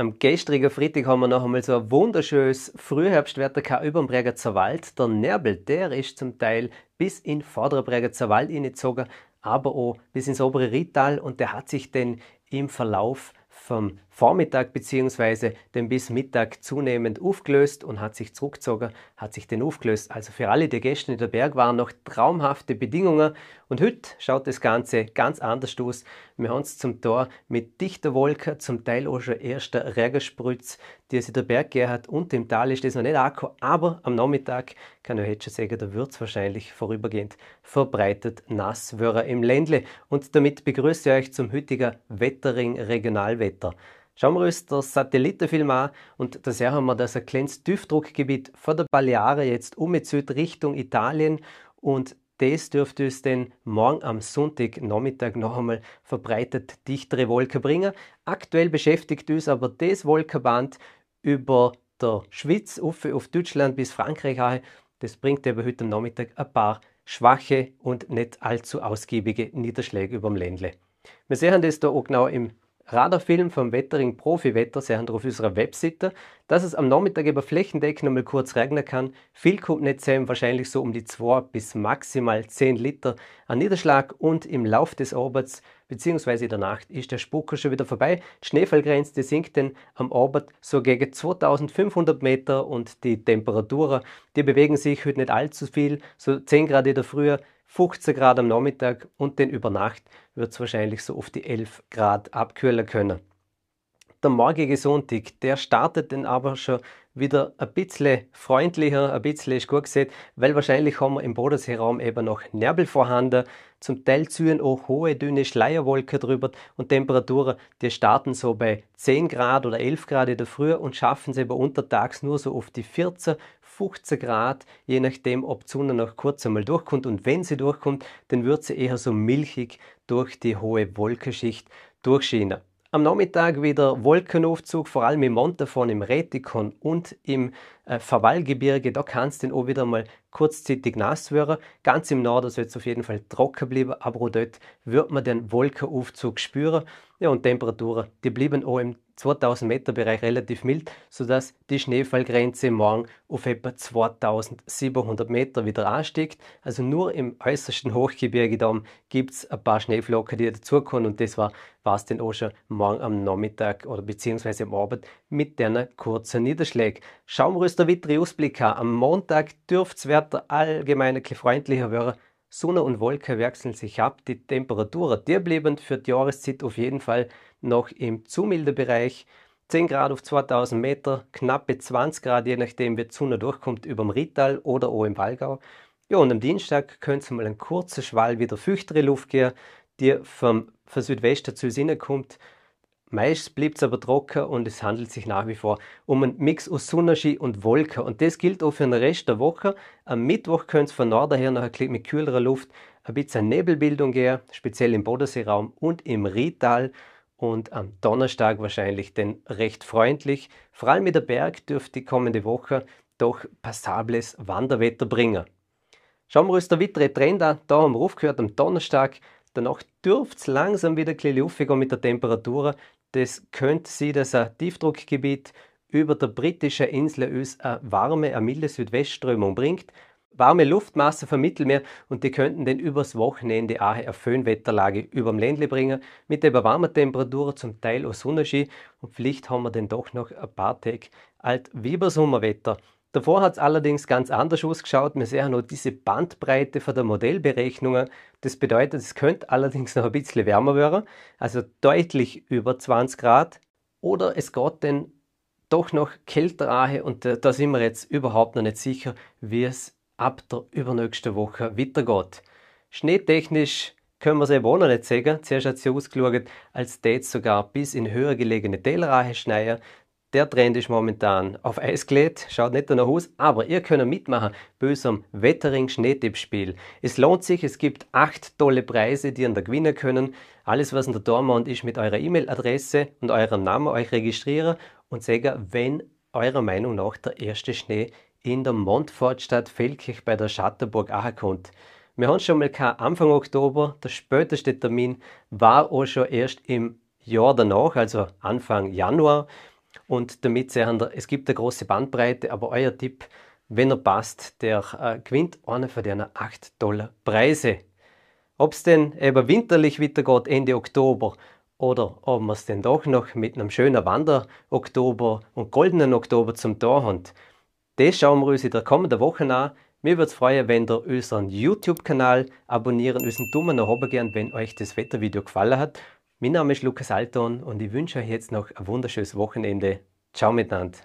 Am gestrigen Freitag haben wir noch einmal so ein wunderschönes Frühherbstwetter gehabt über dem Bregenzer Wald. Der Nerbel, der ist zum Teil bis in Vorderbregenzer Wald hineingezogen, aber auch bis ins obere Rital und der hat sich dann im Verlauf vom Vormittag bzw. dann bis Mittag zunehmend aufgelöst und hat sich zurückgezogen, hat sich dann aufgelöst. Also für alle, die gestern in der Berg waren, noch traumhafte Bedingungen. Und heute schaut das Ganze ganz anders aus. Wir haben es zum Tor mit dichter Wolke, zum Teil auch schon erster Regenspritz, die sich der Berg Gerhard und im Tal ist das noch nicht Akku, aber am Nachmittag kann ich jetzt schon sagen, da wird es wahrscheinlich vorübergehend verbreitet nass Nasswörter im Ländle. Und damit begrüße ich euch zum heutigen Wettering Regionalwetter. Schauen wir uns das Satellitenfilm an und da sehen wir, dass ein kleines Tiefdruckgebiet vor der Baleare jetzt um mit Süd Richtung Italien und das dürfte uns denn morgen am Sonntag Nachmittag noch einmal verbreitet dichtere Wolken bringen. Aktuell beschäftigt uns aber das Wolkenband über der Schweiz auf, auf Deutschland bis Frankreich Das bringt aber heute Nachmittag ein paar schwache und nicht allzu ausgiebige Niederschläge über dem Ländle. Wir sehen das da auch genau im Radarfilm vom Wettering Profi-Wetter sehr auf unserer Webseite. Dass es am Nachmittag über flächendeckend nochmal kurz regnen kann, viel kommt nicht zusammen, wahrscheinlich so um die 2 bis maximal 10 Liter an Niederschlag und im Lauf des Orbits bzw. der Nacht ist der Spucker schon wieder vorbei. Die Schneefallgrenze sinkt dann am Orbit so gegen 2500 Meter und die Temperaturen, die bewegen sich heute nicht allzu viel, so 10 Grad in der Früh, 15 Grad am Nachmittag und dann über Nacht wird es wahrscheinlich so auf die 11 Grad abkühlen können. Der morgige Sonntag, der startet dann aber schon wieder ein bisschen freundlicher, ein bisschen ist gut gesehen, weil wahrscheinlich haben wir im Bodenseeraum eben noch Nebel vorhanden. Zum Teil ziehen auch hohe, dünne Schleierwolken drüber und Temperaturen, die starten so bei 10 Grad oder 11 Grad in der Früh und schaffen es aber untertags nur so auf die 14 50 Grad, je nachdem, ob die Sonne noch kurz einmal durchkommt. Und wenn sie durchkommt, dann wird sie eher so milchig durch die hohe Wolkenschicht durchschienen. Am Nachmittag wieder Wolkenaufzug, vor allem im Montafon, im Retikon und im äh, Verwallgebirge. Da kann es dann auch wieder mal kurzzeitig nass werden. Ganz im Norden soll es auf jeden Fall trocken bleiben, aber auch dort wird man den Wolkenaufzug spüren. Ja, und Temperaturen, die bleiben auch im 2000 Meter Bereich relativ mild, sodass die Schneefallgrenze morgen auf etwa 2700 Meter wieder ansteigt. Also nur im äußersten Hochgebirge da gibt es ein paar Schneeflocken, die dazukommen und das war es denn auch schon morgen am Nachmittag oder beziehungsweise am Abend mit deiner kurzen Niederschlag. Schaumröster Vitri Ausblick am Montag dürfte das Wetter allgemein ein bisschen freundlicher werden Sonne und Wolke wechseln sich ab. Die Temperatur bleiben für die Jahreszeit auf jeden Fall noch im zu milden Bereich. 10 Grad auf 2000 Meter, knappe 20 Grad, je nachdem, wie die Sonne durchkommt, über dem Rital oder auch im Wallgau. Ja, und am Dienstag könnte es mal einen kurzen Schwall wieder füchtere Luft geben, die vom, vom Südwesten zu uns kommt. Meist bleibt es aber trocken und es handelt sich nach wie vor um einen Mix aus Sonnenschein und Wolken. Und das gilt auch für den Rest der Woche. Am Mittwoch könnte es von Norden her noch ein bisschen mit kühlerer Luft ein bisschen Nebelbildung geben, speziell im Bodenseeraum und im Rietal. Und am Donnerstag wahrscheinlich denn recht freundlich. Vor allem mit der Berg dürfte die kommende Woche doch passables Wanderwetter bringen. Schauen wir uns der wittere Trend an. Da haben wir aufgehört am Donnerstag. Danach dürfte es langsam wieder ein bisschen mit der Temperatur. Das könnte sein, dass ein Tiefdruckgebiet über der britischen Insel uns eine warme, eine milde Südwestströmung bringt. Warme Luftmassen vom Mittelmeer und die könnten dann übers Wochenende auch eine Föhnwetterlage über dem Ländle bringen, mit eben warmer Temperatur, zum Teil auch Sonnenschein und vielleicht haben wir dann doch noch ein paar Tage alt Wiebersommerwetter. Sommerwetter. Davor hat es allerdings ganz anders ausgeschaut. Wir sehen noch diese Bandbreite von der Modellberechnungen. Das bedeutet, es könnte allerdings noch ein bisschen wärmer werden, also deutlich über 20 Grad. Oder es geht dann doch noch kälter an und da sind wir jetzt überhaupt noch nicht sicher, wie es ab der übernächsten Woche weitergeht. Schneetechnisch können wir es eben auch noch nicht sagen. Zuerst hat sie ausgeschaut, als täte es sogar bis in höher gelegene Täler schneien. Der Trend ist momentan auf Eis gelegt, schaut nicht danach aus, aber ihr könnt mitmachen bei unserem Wettering-Schneetippspiel. Es lohnt sich, es gibt acht tolle Preise, die ihr da gewinnen können. Alles, was in der Dormont ist, mit eurer E-Mail-Adresse und eurem Namen euch registrieren und sagen, wenn eurer Meinung nach der erste Schnee in der Montfortstadt Felkirch bei der Schatterburg auch kommt. Wir haben schon mal gehabt, Anfang Oktober, der späteste Termin war auch schon erst im Jahr danach, also Anfang Januar. Und damit sehen wir, es gibt eine große Bandbreite, aber euer Tipp, wenn er passt, der äh, gewinnt einer von diesen 8 Dollar Preise. Ob es denn eben winterlich weitergeht Ende Oktober oder ob wir es denn doch noch mit einem schönen Wander-Oktober und goldenen Oktober zum Tor haben, das schauen wir uns in der kommenden Woche an. Mir würde es freuen, wenn ihr unseren YouTube-Kanal abonnieren, unseren Daumen nach oben gern, wenn euch das Wettervideo gefallen hat mein Name ist Lukas Alton und ich wünsche euch jetzt noch ein wunderschönes Wochenende. Ciao miteinander.